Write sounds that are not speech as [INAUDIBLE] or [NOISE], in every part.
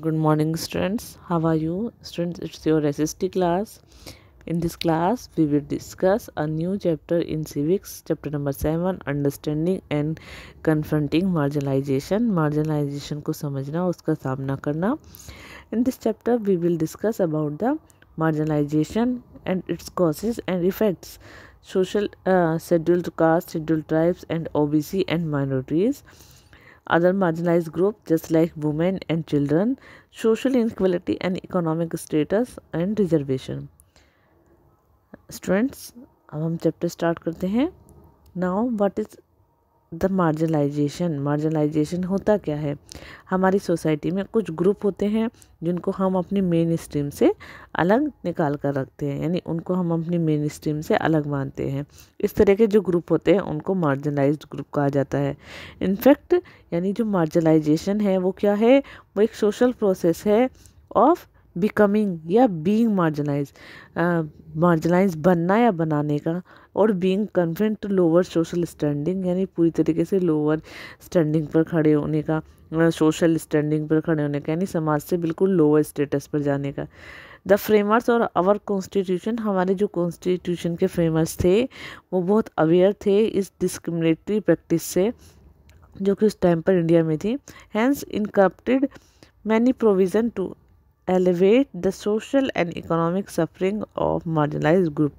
good morning students how are you students it's your SST class in this class we will discuss a new chapter in civics chapter number 7 understanding and confronting marginalization marginalization ko samajhna uska samna karna in this chapter we will discuss about the marginalization and its causes and effects social uh, scheduled caste scheduled tribes and obc and minorities other marginalized group just like women and children, social inequality and economic status and reservation. students ab hum chapter start karte hain now what is the marginalization marginalization होता क्या है हमारी society में कुछ group होते हैं जिनको हम अपनी मेन स्ट्रीम से अलग निकाल कर रखते हैं यानी उनको हम अपनी मेन स्ट्रीम से अलग मानते हैं इस तरह के जो ग्रुप होते हैं उनको मार्जिनलाइज ग्रुप कहा जाता है इनफैक्ट यानी जो मार्जिनलाइजेशन है वो क्या है वो एक सोशल प्रोसेस है ऑफ बिकमिंग या बींग मार्जिनाइज मार्जिनाइज बनना या बनाने का और being confined to lower social standing यानी पूरी तरीके से लोअर स्टैंडिंग पर खड़े होने का सोशल स्टैंडिंग पर खड़े होने का यानी समाज से बिल्कुल लोअर स्टेटस पर जाने का द फ्रेमर्स और अवर कॉन्स्टिट्यूशन हमारे जो कॉन्स्टिट्यूशन के फ्रेमर्स थे वो बहुत अवेयर थे इस डिस्क्रिमिनेटरी प्रैक्टिस से जो कि उस टाइम पर इंडिया में थी has incorporated many provision to elevate the social and economic suffering of marginalize group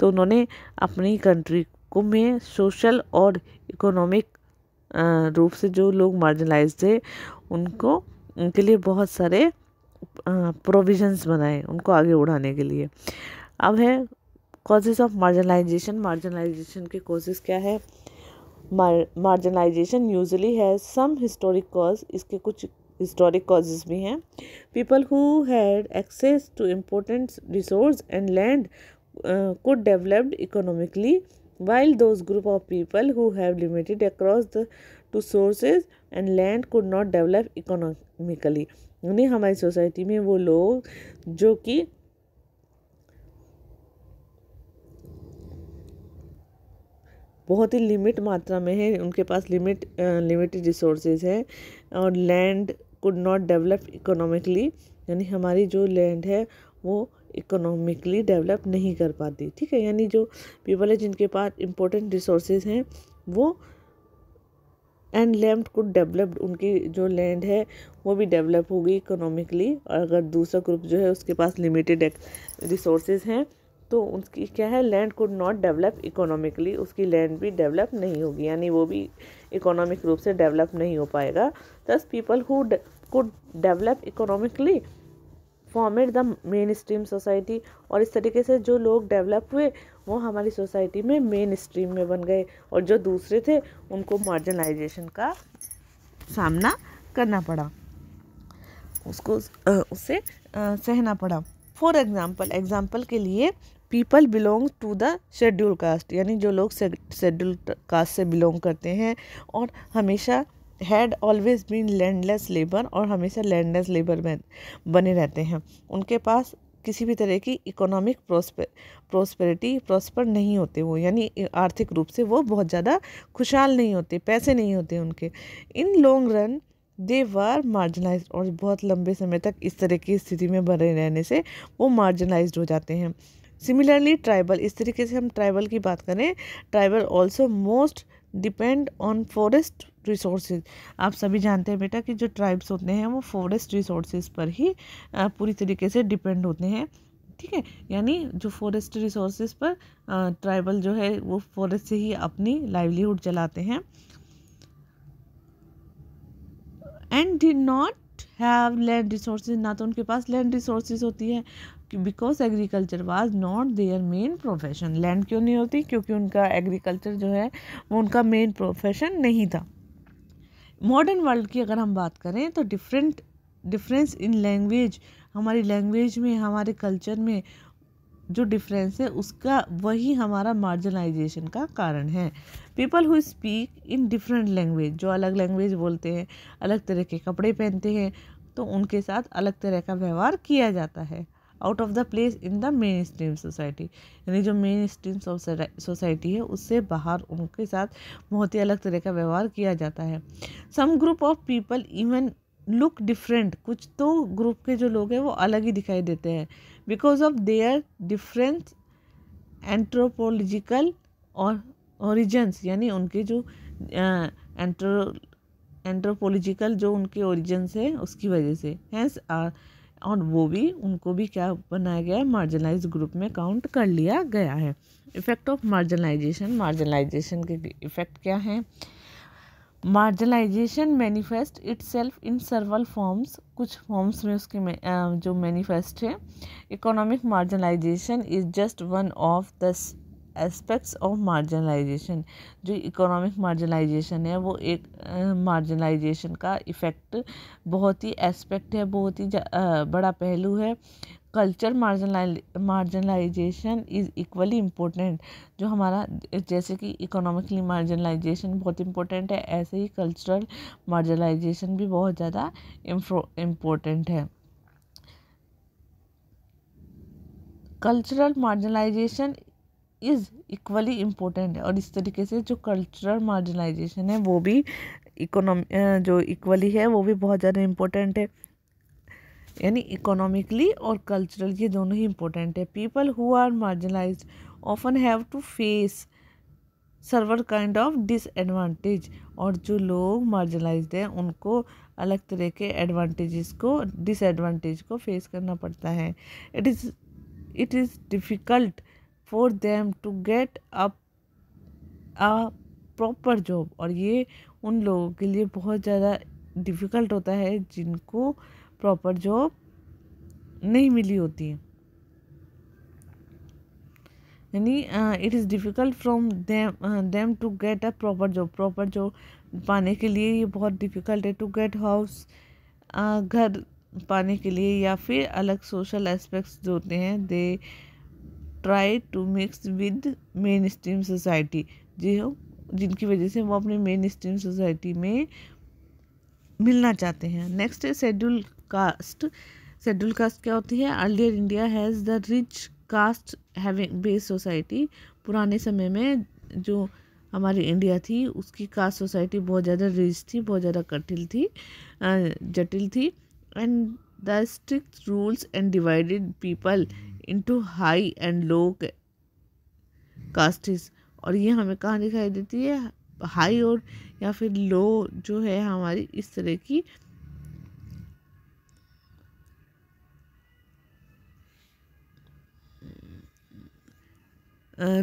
तो उन्होंने अपनी कंट्री को में सोशल और इकोनॉमिक रूप से जो लोग मार्जिनलाइज थे उनको उनके लिए बहुत सारे प्रोविजंस बनाए उनको आगे उड़ाने के लिए अब है कॉजेज़ ऑफ मार्जिनलाइजेशन मार्जिनलाइजेशन के कॉजेज़ क्या है मार्जिनलाइजेशन यूजली है सम हिस्टोरिक कॉज इसके कुछ हिस्टोरिक कॉजेज भी हैं people who had access to important resource and land could developed economically while those group of people who have limited access the to sources and land could not develop economically यानी हमारी society में वो लोग जो कि बहुत ही limit मात्रा में है उनके पास लिमिट लिमिटेड रिसोर्सेज हैं और land could not develop economically यानी हमारी जो लैंड है वो इकोनॉमिकली डेवलप नहीं कर पाती ठीक है यानी जो पीपल है जिनके पास इम्पोर्टेंट रिसोर्स हैं वो एंड लैंड कुड डेवलप्ड उनकी जो लैंड है वो भी डेवलप होगी इकोनॉमिकली और अगर दूसरा ग्रुप जो है उसके पास लिमिटेड रिसोर्सेज हैं तो उनकी क्या है land could not develop economically उसकी लैंड भी डेवलप नहीं होगी यानी वो भी इकोनॉमिक रूप से डेवलप नहीं हो पाएगा this people who could develop economically format the main stream society और इस तरीके से जो लोग डेवलप हुए वो हमारी सोसाइटी में मेन स्ट्रीम में बन गए और जो दूसरे थे उनको मार्जिनलाइजेशन का सामना करना पड़ा उसको उसे सहना पड़ा फॉर एग्ज़ाम्पल एग्ज़ाम्पल के लिए people belong to the schedule caste यानी जो लोग शेड्यूल कास्ट से बिलोंग करते हैं और हमेशा had always been landless labour और हमेशा लैंडलेस लेबर में बने रहते हैं उनके पास किसी भी तरह की इकोनॉमिक प्रोस्पर प्रोस्पेरिटी प्रोस्पर नहीं होते वो यानी आर्थिक रूप से वो बहुत ज़्यादा खुशहाल नहीं होते पैसे नहीं होते उनके in long run they were marginalize और बहुत लंबे समय तक इस तरह की स्थिति में बने रहने से वो मार्जिनाइज हो जाते हैं सिमिलरली ट्राइबल इस तरीके से हम ट्राइबल की बात करें tribal also most depend on forest resources आप सभी जानते हैं बेटा कि जो ट्राइब्स होते हैं वो फॉरेस्ट रिसोर्सेज पर ही पूरी तरीके से डिपेंड होते हैं ठीक है यानी जो फॉरेस्ट रिसोर्सेज पर ट्राइबल जो है वो फॉरेस्ट से ही अपनी लाइवलीहुड चलाते हैं and did not have land resource ना तो उनके पास लैंड रिसोर्स होती है because agriculture was not their main profession land क्यों नहीं होती क्योंकि उनका एग्रीकल्चर जो है वो उनका मेन प्रोफेशन नहीं था मॉडर्न वर्ल्ड की अगर हम बात करें तो डिफरेंट डिफरेंस इन लैंग्वेज हमारी लैंग्वेज में हमारे कल्चर में जो डिफरेंस है उसका वही हमारा मार्जिनाइजेशन का कारण है people who speak in different language जो अलग लैंग्वेज बोलते हैं अलग तरह के कपड़े पहनते हैं तो उनके साथ अलग तरह का व्यवहार किया जाता है out of the place in the main stream society यानी जो मेन स्ट्रीम सोसाइटी है उससे बाहर उनके साथ बहुत ही अलग तरह का व्यवहार किया जाता है some group of people even look different कुछ तो ग्रुप के जो लोग हैं वो अलग ही दिखाई देते हैं because of their difference anthropological और ओरिजन्स यानी उनके जो एंट्रो एंट्रोपोलॉजिकल जो उनके ओरिजिन से उसकी वजह से हैंस और वो भी उनको भी क्या बनाया गया है मार्जिनलाइज ग्रुप में काउंट कर लिया गया है इफ़ेक्ट ऑफ मार्जिनलाइजेशन मार्जिनलाइजेशन के इफ़ेक्ट क्या हैं marginalization manifest itself in several forms कुछ फॉर्म्स में उसके में, जो मैनिफेस्ट है economic marginalization is just one of the aspects of marginalization जो इकोनॉमिक मार्जिनलाइजेशन है वो एक मार्जिनलाइजेशन का इफ़ेक्ट बहुत ही एस्पेक्ट है बहुत ही बड़ा पहलू है culture marginalization is equally important जो हमारा जैसे कि इकोनॉमिकली मार्जिनलाइजेशन बहुत इम्पोर्टेंट है ऐसे ही कल्चरल मार्जिनलाइजेशन भी बहुत ज़्यादा इम्पोर्टेंट है cultural marginalisation is equally important है और इस तरीके से जो कल्चरल मार्जिनाइजेशन है वो भी इकोनॉमिक जो इक्वली है वो भी बहुत ज़्यादा इम्पोर्टेंट है यानी इकोनॉमिकली और कल्चरल ये दोनों ही इम्पोर्टेंट है people who are marginalize often have to face several kind of disadvantage और जो लोग मार्जिनाइज हैं उनको अलग तरह के एडवांटेजेस को डिसएडवांटेज को फेस करना पड़ता है it is it is difficult for them to get up a proper job और ये उन लोगों के लिए बहुत ज़्यादा डिफ़िकल्ट होता है जिनको प्रॉपर जॉब नहीं मिली होती यानी it is difficult from them them to get a proper job proper job पाने के लिए ये बहुत डिफ़िकल्ट है टू गेट हाउस घर पाने के लिए या फिर अलग सोशल एस्पेक्ट्स जो होते हैं they try to mix with main stream society जी हो जिनकी वजह से वो अपने मेन स्ट्रीम सोसाइटी में मिलना चाहते हैं नेक्स्ट है शेड्यूल कास्ट शेड्यूल कास्ट क्या होती है earlier India has the rich caste having base society पुराने समय में जो हमारी इंडिया थी उसकी कास्ट सोसाइटी बहुत ज़्यादा रिच थी बहुत ज़्यादा कठिल थी जटिल थी and the strict rules and divided people into high and low castes और ये हमें कहाँ दिखाई देती है हाई और या फिर लो जो है हमारी इस तरह की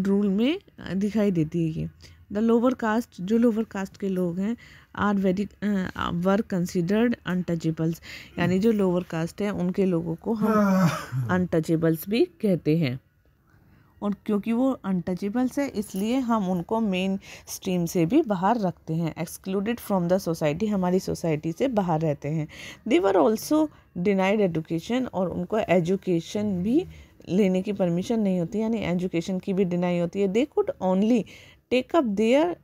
रूल में दिखाई देती है ये द लोअर कास्ट जो लोअर कास्ट के लोग हैं are very were considered untouchables यानी जो लोअर कास्ट है उनके लोगों को हम अनटचेबल्स [LAUGHS] भी कहते हैं और क्योंकि वो अनटचेबल्स है इसलिए हम उनको मेन स्ट्रीम से भी बाहर रखते हैं एक्सक्लूडेड फ्रॉम द सोसाइटी हमारी सोसाइटी से बाहर रहते हैं देवर ऑल्सो डिनाइड एजुकेशन और उनको एजुकेशन भी लेने की परमिशन नहीं होती यानी एजुकेशन की भी डिनाई होती है they could only take up their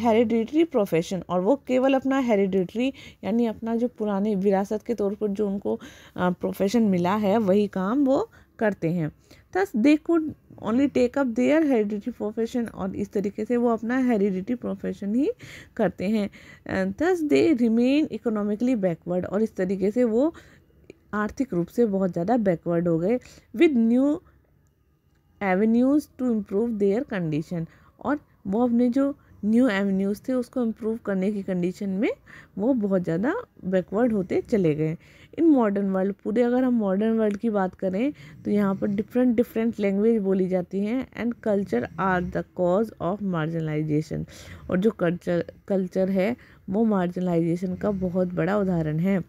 hereditary profession और वो केवल अपना हेरिडिटरी यानी अपना जो पुराने विरासत के तौर पर जो उनको प्रोफेशन मिला है वही काम वो करते हैं thus they could only take up their hereditary profession और इस तरीके से वो अपना हेरिडिटरी प्रोफेशन ही करते हैं thus they remain economically backward और इस तरीके से वो आर्थिक रूप से बहुत ज़्यादा बैकवर्ड हो गए with new avenues to improve their condition और वो अपने जो न्यू एवेन्यूज़ थे उसको इम्प्रूव करने की कंडीशन में वो बहुत ज़्यादा बैकवर्ड होते चले गए इन मॉडर्न वर्ल्ड पूरे अगर हम मॉडर्न वर्ल्ड की बात करें तो यहाँ पर डिफरेंट डिफरेंट लैंग्वेज बोली जाती हैं and culture are the cause of marginalization और जो कल्चर कल्चर है वो मार्जिनलाइजेशन का बहुत बड़ा उदाहरण है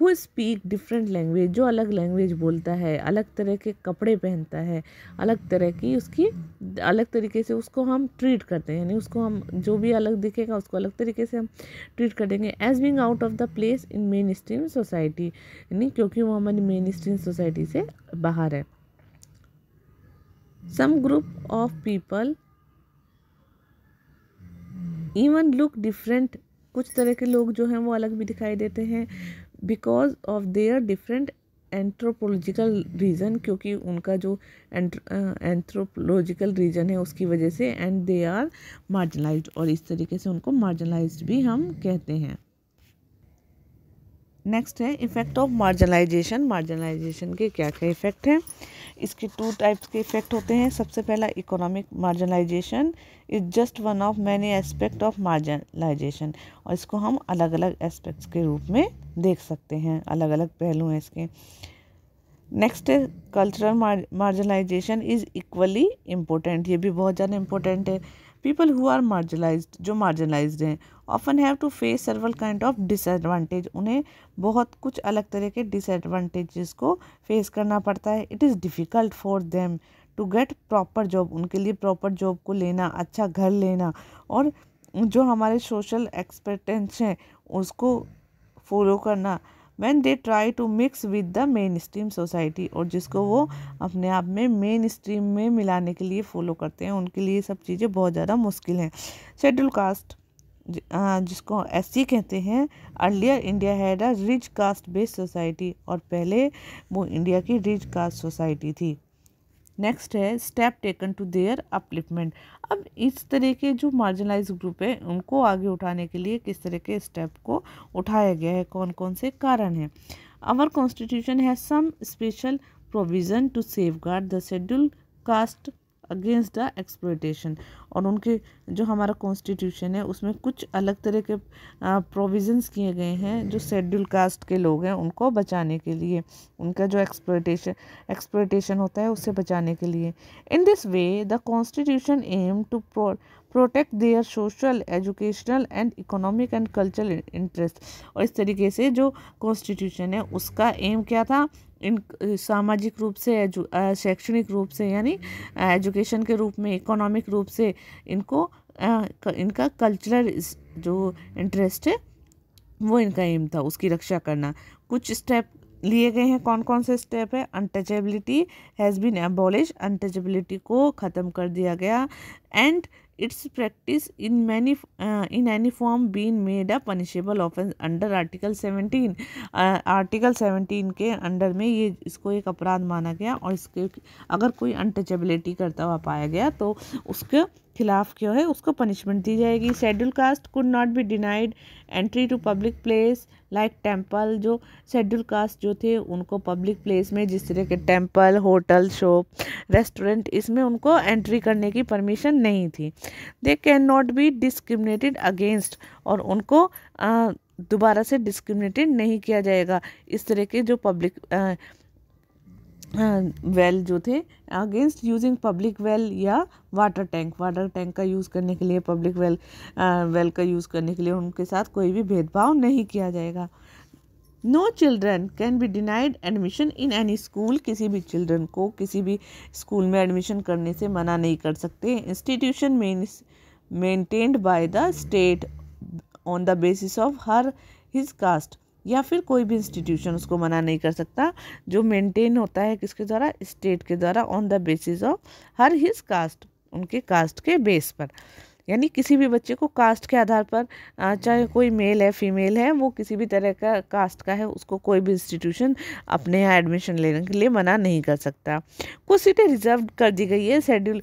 हु स्पीक डिफरेंट लैंग्वेज जो अलग लैंग्वेज बोलता है अलग तरह के कपड़े पहनता है अलग तरह की उसकी अलग तरीके से उसको हम ट्रीट करते हैं यानी उसको हम जो भी अलग दिखेगा उसको अलग तरीके से हम ट्रीट कर देंगे as being out of the place in main stream society नहीं क्योंकि वो हमारी मेन स्ट्रीम सोसाइटी से बाहर है some group of people even look different कुछ तरह के लोग जो हैं वो अलग भी दिखाई देते हैं because of their different anthropological reason क्योंकि उनका जो एंथ्रोपोलॉजिकल रीज़न है उसकी वजह से एंड दे आर मार्जिनलाइज और इस तरीके से उनको मार्जिनलाइज भी हम कहते हैं नेक्स्ट है इफ़ेक्ट ऑफ मार्जिनलाइजेशन मार्जिनलाइजेशन के क्या क्या इफ़ेक्ट हैं इसके टू टाइप्स के इफ़ेक्ट होते हैं सबसे पहला economic marginalization is just one of many aspect of marginalization और इसको हम अलग अलग एस्पेक्ट्स के रूप में देख सकते हैं अलग अलग पहलू हैं इसके नेक्स्ट है cultural marginalisation is equally important ये भी बहुत ज़्यादा इम्पोर्टेंट है पीपल हु आर मार्जलाइज जो मार्जलाइज हैं often have to face several kind of disadvantage उन्हें बहुत कुछ अलग तरह के डिसएडवांटेजेस को फेस करना पड़ता है it is difficult for them to get proper job उनके लिए प्रॉपर जॉब को लेना अच्छा घर लेना और जो हमारे सोशल एक्सपेक्टेंस हैं उसको फॉलो करना when they try to mix with the main stream society और जिसको वो अपने आप में मेन स्ट्रीम में मिलाने के लिए फॉलो करते हैं उनके लिए सब चीज़ें बहुत ज़्यादा मुश्किल हैं शेड्यूल कास्ट जिसको एस कहते हैं earlier India had a rich caste based society और पहले वो इंडिया की रिच कास्ट सोसाइटी थी नेक्स्ट है step taken to their upliftment अब इस तरह के जो मार्जिनलाइज ग्रुप है उनको आगे उठाने के लिए किस तरह के स्टेप को उठाया गया है कौन कौन से कारण हैं आवर कॉन्स्टिट्यूशन है some special provision to safeguard the schedule caste against the exploitation और उनके जो हमारा कॉन्स्टिट्यूशन है उसमें कुछ अलग तरह के प्रोविजंस किए गए हैं जो शेड्यूल कास्ट के लोग हैं उनको बचाने के लिए उनका जो एक्सप्लोटेशन एक्सप्लोटेशन होता है उससे बचाने के लिए in this way the constitution aim to protect their social educational and economic and cultural interest और इस तरीके से जो कॉन्स्टिट्यूशन है उसका एम क्या था इन सामाजिक रूप से शैक्षणिक रूप से यानी एजुकेशन के रूप में इकोनॉमिक रूप से इनको आ, इनका कल्चरल जो इंटरेस्ट है वो इनका एम था उसकी रक्षा करना कुछ स्टेप लिए गए हैं कौन कौन से स्टेप है untouchability has been abolish untouchability को ख़त्म कर दिया गया and its practice in many uh, in any form being made a punishable offense under article 17 uh, article 17 के अंडर में ये इसको एक अपराध माना गया और इसके अगर कोई अनटचेबिलिटी करता हुआ पाया गया तो उसके खिलाफ क्यों है उसको पनिशमेंट दी जाएगी schedule caste could not be denied entry to public place like temple जो शेड्यूल कास्ट जो थे उनको पब्लिक प्लेस में जिस तरह के टेम्पल होटल शॉप रेस्टोरेंट इसमें उनको एंट्री करने की परमिशन नहीं थी they can not be discriminated against और उनको दोबारा से डिस्क्रिमिनेटेड नहीं किया जाएगा इस तरह के जो पब्लिक वेल जो थे अगेंस्ट यूजिंग पब्लिक वेल या वाटर टैंक वाटर टैंक का यूज़ करने के लिए पब्लिक वेल वेल का यूज़ करने के लिए उनके साथ कोई भी भेदभाव नहीं किया जाएगा no children can be denied admission in any school किसी भी चिल्ड्रन को किसी भी स्कूल में एडमिशन करने से मना नहीं कर सकते institution maintained by the state on the basis of her his caste या फिर कोई भी इंस्टीट्यूशन उसको मना नहीं कर सकता जो मेंटेन होता है किसके द्वारा स्टेट के द्वारा on the basis of her his caste उनके कास्ट के बेस पर यानी किसी भी बच्चे को कास्ट के आधार पर चाहे कोई मेल है फीमेल है वो किसी भी तरह का कास्ट का है उसको कोई भी इंस्टीट्यूशन अपने यहाँ एडमिशन लेने के लिए मना नहीं कर सकता कुछ सीटें रिजर्व कर दी गई है शेड्यूल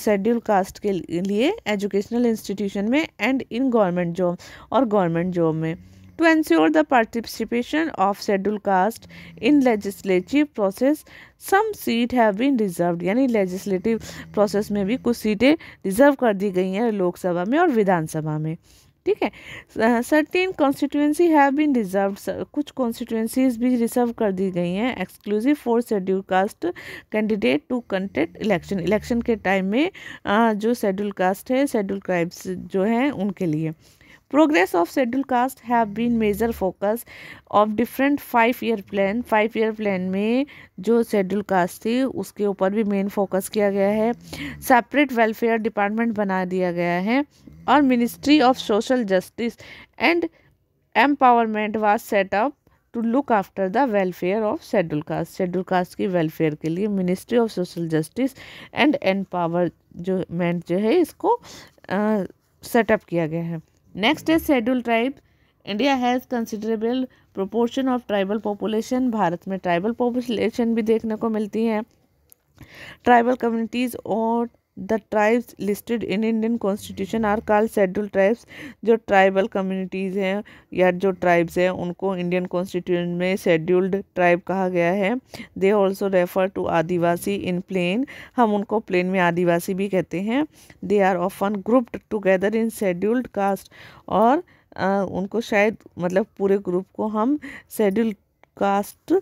शेड्यूल कास्ट के लिए एजुकेशनल इंस्टीट्यूशन में एंड इन गवर्नमेंट जॉब और गवर्नमेंट जॉब में to ensure the participation of schedule caste in legislative process some seat have been reserve यानी लेजिस्टिव प्रोसेस में भी कुछ सीटें रिजर्व कर दी गई हैं लोकसभा में और विधानसभा में ठीक है certain constituency have been reserve कुछ कॉन्स्टिट्यूंसीज भी रिजर्व कर दी गई हैं exclusive for schedule caste candidate to contact election election के टाइम में आ, जो शेड्यूल कास्ट है शेड्यूल ट्राइब्स जो हैं उनके लिए progress of schedule caste have been major focus of different five year plan five year plan में जो शेड्यूल कास्ट थी उसके ऊपर भी मेन फोकस किया गया है सेपरेट वेलफेयर डिपार्टमेंट बना दिया गया है और ministry of social justice and empowerment was set up to look after the welfare of schedule caste schedule caste की वेलफेयर के लिए ministry of social justice and एन जो मेंट जो है इसको सेटअप किया गया है नेक्स्ट है schedule tribe India has considerable proportion of tribal population Bharat में ट्राइबल पॉपुलेशन भी देखने को मिलती है ट्राइबल कम्युनिटीज़ और the tribes listed in Indian constitution are call schedule tribes जो ट्राइबल कम्युनिटीज़ हैं या जो ट्राइब्स हैं उनको इंडियन कॉन्स्टिट्यूशन में शेड्यूल्ड ट्राइब कहा गया है they also refer to Adivasi in plain हम उनको प्लेन में आदिवासी भी कहते हैं they are often grouped together in scheduled caste और आ, उनको शायद मतलब पूरे ग्रुप को हम शेड्यूल्ड कास्ट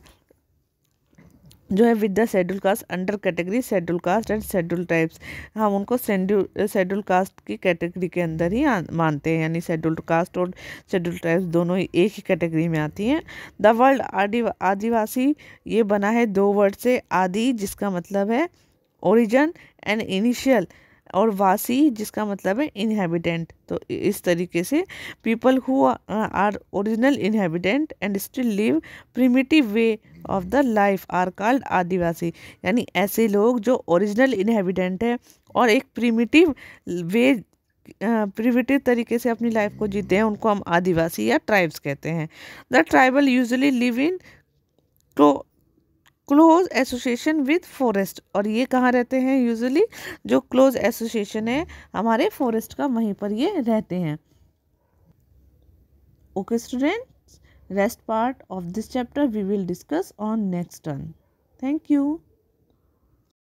जो है with the schedule caste under category schedule caste and schedule types हम उनको शेड्यूल कास्ट की कैटेगरी के अंदर ही मानते हैं यानी शेड्यूल कास्ट और शेड्यूल टाइप्स दोनों ही एक ही कैटेगरी में आती हैं द वर्ल्ड आदि आदिवासी ये बना है दो वर्ड से आदि जिसका मतलब है ओरिजन एंड इनिशियल और वासी जिसका मतलब है इनहेबिटेंट तो इस तरीके से people who are original inhabitant and still live primitive way of the life are called Adivasi यानी ऐसे लोग जो ओरिजिनल इनहेबिटेंट हैं और एक प्रिमिटिव वे प्रिविटिव तरीके से अपनी लाइफ को जीते हैं उनको हम आदिवासी या ट्राइब्स कहते हैं the tribal usually live in close association with forest और ये कहाँ रहते हैं यूजली जो क्लोज एसोसिएशन है हमारे फॉरेस्ट का वहीं पर ये रहते हैं okay okay, student Rest part of this chapter we will discuss on next turn. Thank you.